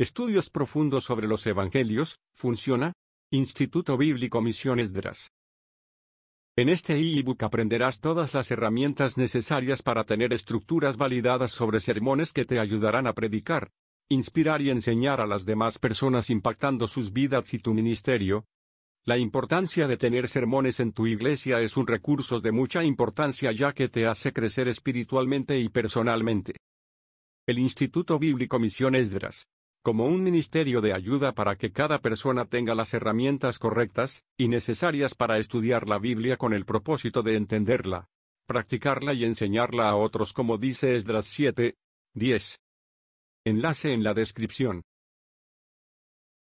Estudios profundos sobre los Evangelios, funciona, Instituto Bíblico Misión Esdras. En este e-book aprenderás todas las herramientas necesarias para tener estructuras validadas sobre sermones que te ayudarán a predicar, inspirar y enseñar a las demás personas impactando sus vidas y tu ministerio. La importancia de tener sermones en tu iglesia es un recurso de mucha importancia ya que te hace crecer espiritualmente y personalmente. El Instituto Bíblico Misiones Esdras como un ministerio de ayuda para que cada persona tenga las herramientas correctas y necesarias para estudiar la Biblia con el propósito de entenderla, practicarla y enseñarla a otros como dice Esdras 7, 10. Enlace en la descripción.